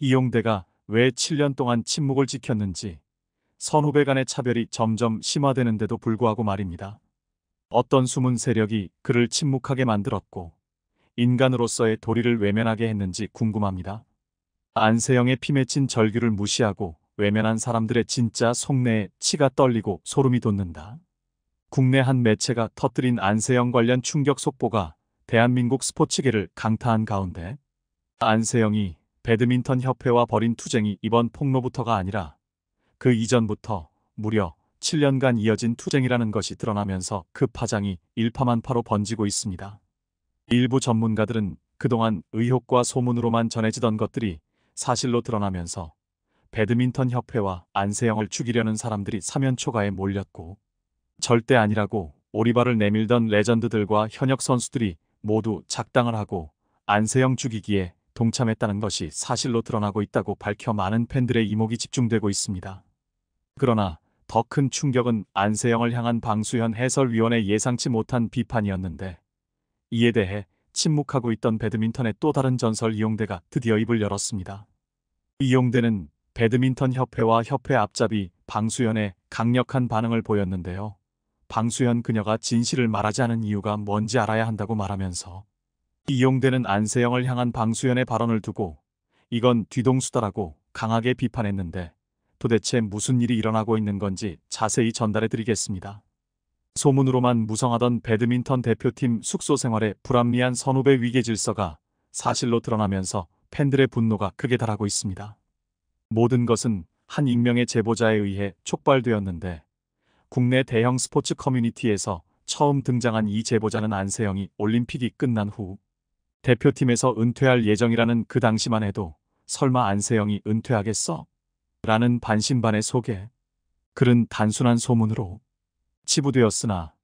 이용대가 왜 7년 동안 침묵을 지켰는지 선후배 간의 차별이 점점 심화되는데도 불구하고 말입니다. 어떤 숨은 세력이 그를 침묵하게 만들었고 인간으로서의 도리를 외면하게 했는지 궁금합니다. 안세영의 피 맺힌 절규를 무시하고 외면한 사람들의 진짜 속내에 치가 떨리고 소름이 돋는다. 국내 한 매체가 터뜨린 안세영 관련 충격 속보가 대한민국 스포츠계를 강타한 가운데 안세영이 배드민턴 협회와 벌인 투쟁이 이번 폭로부터가 아니라 그 이전부터 무려 7년간 이어진 투쟁이라는 것이 드러나면서 그 파장이 일파만파로 번지고 있습니다. 일부 전문가들은 그동안 의혹과 소문으로만 전해지던 것들이 사실로 드러나면서 배드민턴 협회와 안세영을 죽이려는 사람들이 사면초가에 몰렸고 절대 아니라고 오리발을 내밀던 레전드들과 현역 선수들이 모두 작당을 하고 안세영 죽이기에 동참했다는 것이 사실로 드러나고 있다고 밝혀 많은 팬들의 이목이 집중되고 있습니다. 그러나 더 큰 충격은 안세영을 향한 방수현 해설위원의 예상치 못한 비판이었는데 이에 대해 침묵하고 있던 배드민턴의 또 다른 전설 이용대가 드디어 입을 열었습니다. 이용대는 배드민턴 협회와 협회 앞잡이 방수현의 강력한 반응을 보였는데요. 방수현 그녀가 진실을 말하지 않은 이유가 뭔지 알아야 한다고 말하면서 이용되는 안세영을 향한 방수연의 발언을 두고 이건 뒤동수다라고 강하게 비판했는데 도대체 무슨 일이 일어나고 있는 건지 자세히 전달해 드리겠습니다. 소문으로만 무성하던 배드민턴 대표팀 숙소 생활의 불합리한 선후배 위계 질서가 사실로 드러나면서 팬들의 분노가 크게 달하고 있습니다. 모든 것은 한 익명의 제보자에 의해 촉발되었는데 국내 대형 스포츠 커뮤니티에서 처음 등장한 이 제보자는 안세영이 올림픽이 끝난 후 대표팀에서 은퇴할 예정이라는 그 당시만 해도 설마 안세영이 은퇴하겠어? 라는 반신반의 속에 글은 단순한 소문으로 치부되었으나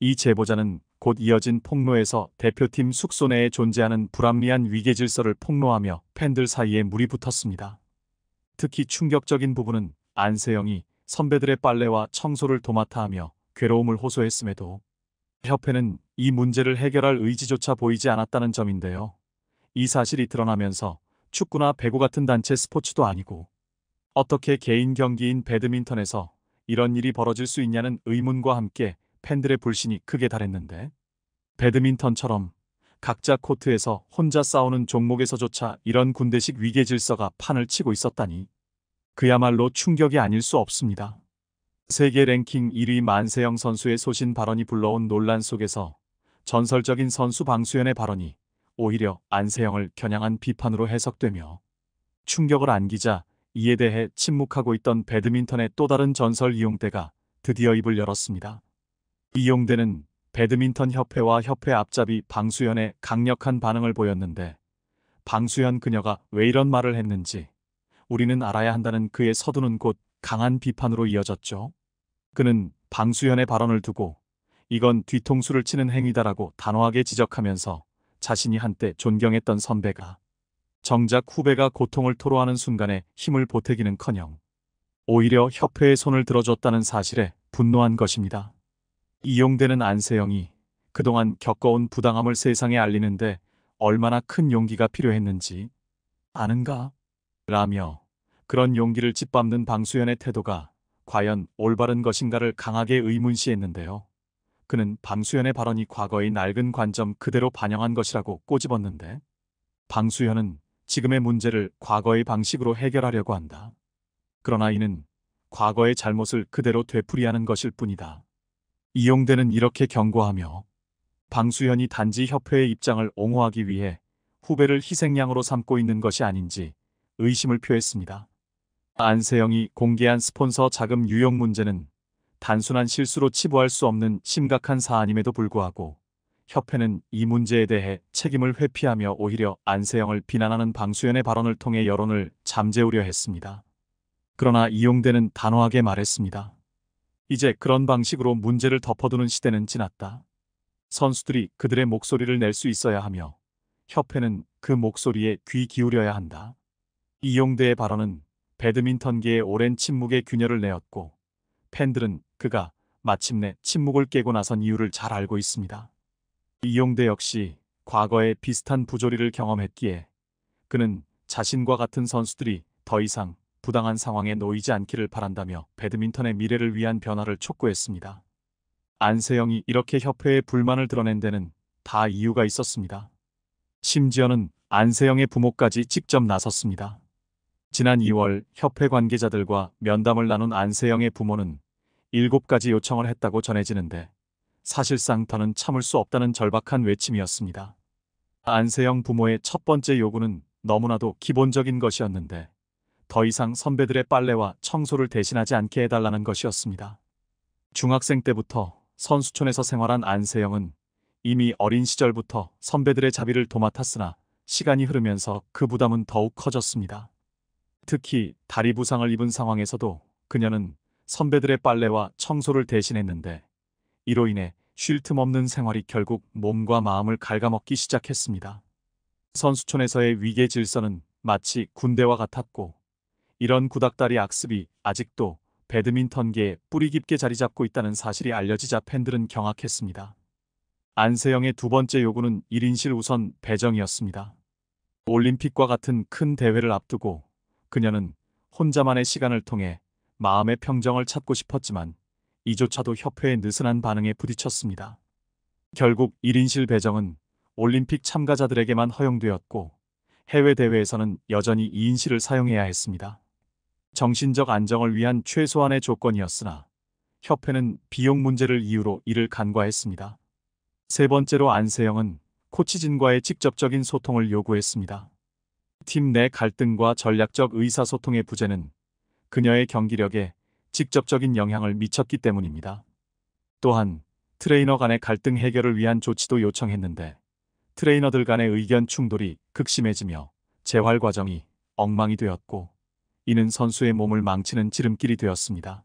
이 제보자는 곧 이어진 폭로에서 대표팀 숙소 내에 존재하는 불합리한 위계 질서를 폭로하며 팬들 사이에 물이 붙었습니다. 특히 충격적인 부분은 안세영이 선배들의 빨래와 청소를 도맡아 하며 괴로움을 호소했음에도 협회는 이 문제를 해결할 의지조차 보이지 않았다는 점인데요. 이 사실이 드러나면서 축구나 배구 같은 단체 스포츠도 아니고 어떻게 개인 경기인 배드민턴에서 이런 일이 벌어질 수 있냐는 의문과 함께 팬들의 불신이 크게 달했는데 배드민턴처럼 각자 코트에서 혼자 싸우는 종목에서조차 이런 군대식 위계 질서가 판을 치고 있었다니 그야말로 충격이 아닐 수 없습니다. 세계 랭킹 1위 만세영 선수의 소신 발언이 불러온 논란 속에서 전설적인 선수 방수연의 발언이 오히려 안세영을 겨냥한 비판으로 해석되며 충격을 안기자 이에 대해 침묵하고 있던 배드민턴의 또 다른 전설 이용대가 드디어 입을 열었습니다. 이용대는 배드민턴 협회와 협회 앞잡이 방수연의 강력한 반응을 보였는데 방수연 그녀가 왜 이런 말을 했는지 우리는 알아야 한다는 그의 서두는 곳 강한 비판으로 이어졌죠. 그는 방수현의 발언을 두고 이건 뒤통수를 치는 행위다라고 단호하게 지적하면서 자신이 한때 존경했던 선배가 정작 후배가 고통을 토로하는 순간에 힘을 보태기는커녕 오히려 협회의 손을 들어줬다는 사실에 분노한 것입니다. 이용되는 안세영이 그동안 겪어온 부당함을 세상에 알리는데 얼마나 큰 용기가 필요했는지 아는가? 라며 그런 용기를 짓밟는 방수연의 태도가 과연 올바른 것인가를 강하게 의문시했는데요. 그는 방수연의 발언이 과거의 낡은 관점 그대로 반영한 것이라고 꼬집었는데 방수연은 지금의 문제를 과거의 방식으로 해결하려고 한다. 그러나 이는 과거의 잘못을 그대로 되풀이하는 것일 뿐이다. 이용대는 이렇게 경고하며 방수현이 단지 협회의 입장을 옹호하기 위해 후배를 희생양으로 삼고 있는 것이 아닌지 의심을 표했습니다. 안세영이 공개한 스폰서 자금 유용 문제는 단순한 실수로 치부할 수 없는 심각한 사안임에도 불구하고 협회는 이 문제에 대해 책임을 회피하며 오히려 안세영을 비난하는 방수연의 발언을 통해 여론을 잠재우려 했습니다. 그러나 이용대는 단호하게 말했습니다. 이제 그런 방식으로 문제를 덮어두는 시대는 지났다. 선수들이 그들의 목소리를 낼 수 있어야 하며 협회는 그 목소리에 귀 기울여야 한다. 이용대의 발언은 배드민턴계의 오랜 침묵의 균열을 내었고 팬들은 그가 마침내 침묵을 깨고 나선 이유를 잘 알고 있습니다. 이용대 역시 과거에 비슷한 부조리를 경험했기에 그는 자신과 같은 선수들이 더 이상 부당한 상황에 놓이지 않기를 바란다며 배드민턴의 미래를 위한 변화를 촉구했습니다. 안세영이 이렇게 협회에 불만을 드러낸 데는 다 이유가 있었습니다. 심지어는 안세영의 부모까지 직접 나섰습니다. 지난 2월 협회 관계자들과 면담을 나눈 안세영의 부모는 7가지 요청을 했다고 전해지는데 사실상 더는 참을 수 없다는 절박한 외침이었습니다. 안세영 부모의 첫 번째 요구는 너무나도 기본적인 것이었는데 더 이상 선배들의 빨래와 청소를 대신하지 않게 해달라는 것이었습니다. 중학생 때부터 선수촌에서 생활한 안세영은 이미 어린 시절부터 선배들의 자비를 도맡았으나 시간이 흐르면서 그 부담은 더욱 커졌습니다. 특히 다리 부상을 입은 상황에서도 그녀는 선배들의 빨래와 청소를 대신했는데 이로 인해 쉴 틈 없는 생활이 결국 몸과 마음을 갉아먹기 시작했습니다. 선수촌에서의 위계 질서는 마치 군대와 같았고 이런 구닥다리 악습이 아직도 배드민턴계에 뿌리 깊게 자리 잡고 있다는 사실이 알려지자 팬들은 경악했습니다. 안세영의 두 번째 요구는 1인실 우선 배정이었습니다. 올림픽과 같은 큰 대회를 앞두고 그녀는 혼자만의 시간을 통해 마음의 평정을 찾고 싶었지만 이조차도 협회의 느슨한 반응에 부딪혔습니다. 결국 1인실 배정은 올림픽 참가자들에게만 허용되었고 해외 대회에서는 여전히 2인실을 사용해야 했습니다. 정신적 안정을 위한 최소한의 조건이었으나 협회는 비용 문제를 이유로 이를 간과했습니다. 세 번째로 안세영은 코치진과의 직접적인 소통을 요구했습니다. 팀내 갈등과 전략적 의사소통의 부재는 그녀의 경기력에 직접적인 영향을 미쳤기 때문입니다. 또한 트레이너 간의 갈등 해결을 위한 조치도 요청했는데 트레이너들 간의 의견 충돌이 극심해지며 재활 과정이 엉망이 되었고 이는 선수의 몸을 망치는 지름길이 되었습니다.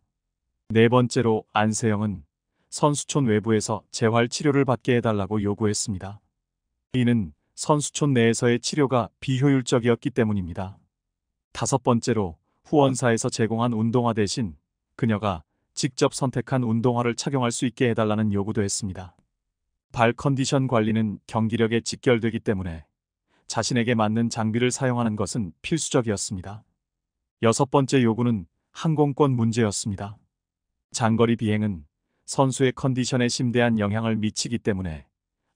네 번째로 안세영은 선수촌 외부에서 재활 치료를 받게 해달라고 요구했습니다. 이는 선수촌 내에서의 치료가 비효율적이었기 때문입니다. 다섯 번째로 후원사에서 제공한 운동화 대신 그녀가 직접 선택한 운동화를 착용할 수 있게 해달라는 요구도 했습니다. 발 컨디션 관리는 경기력에 직결되기 때문에 자신에게 맞는 장비를 사용하는 것은 필수적이었습니다. 여섯 번째 요구는 항공권 문제였습니다. 장거리 비행은 선수의 컨디션에 심대한 영향을 미치기 때문에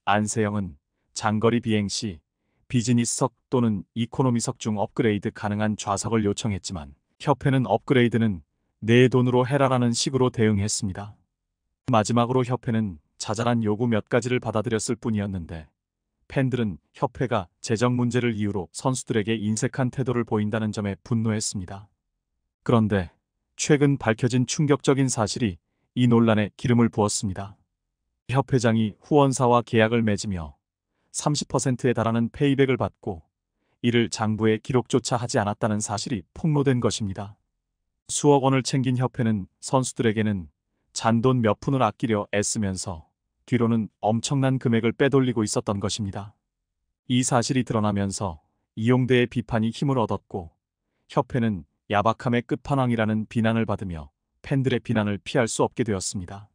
안세영은 장거리 비행 시 비즈니스석 또는 이코노미석 중 업그레이드 가능한 좌석을 요청했지만 협회는 업그레이드는 내 돈으로 해라라는 식으로 대응했습니다. 마지막으로 협회는 자잘한 요구 몇 가지를 받아들였을 뿐이었는데 팬들은 협회가 재정 문제를 이유로 선수들에게 인색한 태도를 보인다는 점에 분노했습니다. 그런데 최근 밝혀진 충격적인 사실이 이 논란에 기름을 부었습니다. 협회장이 후원사와 계약을 맺으며 30%에 달하는 페이백을 받고 이를 장부에 기록조차 하지 않았다는 사실이 폭로된 것입니다. 수억 원을 챙긴 협회는 선수들에게는 잔돈 몇 푼을 아끼려 애쓰면서 뒤로는 엄청난 금액을 빼돌리고 있었던 것입니다. 이 사실이 드러나면서 이용대의 비판이 힘을 얻었고 협회는 야박함의 끝판왕이라는 비난을 받으며 팬들의 비난을 피할 수 없게 되었습니다.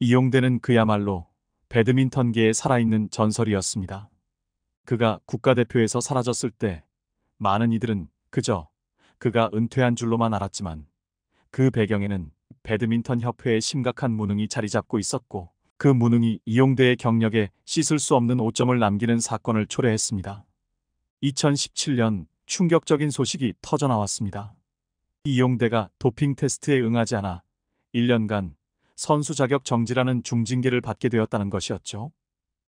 이용대는 그야말로 배드민턴계에 살아있는 전설이었습니다. 그가 국가대표에서 사라졌을 때 많은 이들은 그저 그가 은퇴한 줄로만 알았지만 그 배경에는 배드민턴 협회의 심각한 무능이 자리 잡고 있었고 그 무능이 이용대의 경력에 씻을 수 없는 오점을 남기는 사건을 초래했습니다. 2017년 충격적인 소식이 터져나왔습니다. 이용대가 도핑 테스트에 응하지 않아 1년간 선수 자격 정지라는 중징계를 받게 되었다는 것이었죠.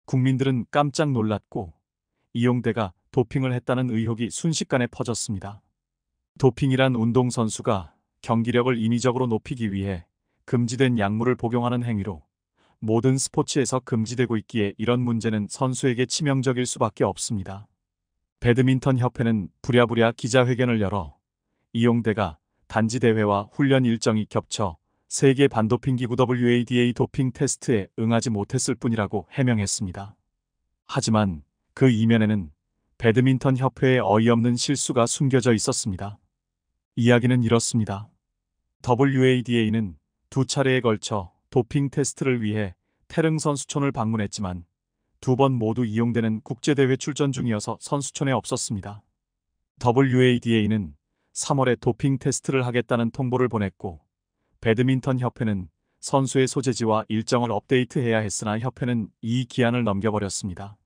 국민들은 깜짝 놀랐고 이용대가 도핑을 했다는 의혹이 순식간에 퍼졌습니다. 도핑이란 운동선수가 경기력을 인위적으로 높이기 위해 금지된 약물을 복용하는 행위로 모든 스포츠에서 금지되고 있기에 이런 문제는 선수에게 치명적일 수밖에 없습니다. 배드민턴 협회는 부랴부랴 기자회견을 열어 이용대가 단지 대회와 훈련 일정이 겹쳐 세계 반도핑기구 WADA 도핑 테스트에 응하지 못했을 뿐이라고 해명했습니다. 하지만 그 이면에는 배드민턴 협회의 어이없는 실수가 숨겨져 있었습니다. 이야기는 이렇습니다. WADA는 두 차례에 걸쳐 도핑 테스트를 위해 태릉 선수촌을 방문했지만 두 번 모두 이용되는 국제대회 출전 중이어서 선수촌에 없었습니다. WADA는 3월에 도핑 테스트를 하겠다는 통보를 보냈고 배드민턴 협회는 선수의 소재지와 일정을 업데이트해야 했으나 협회는 이 기한을 넘겨버렸습니다.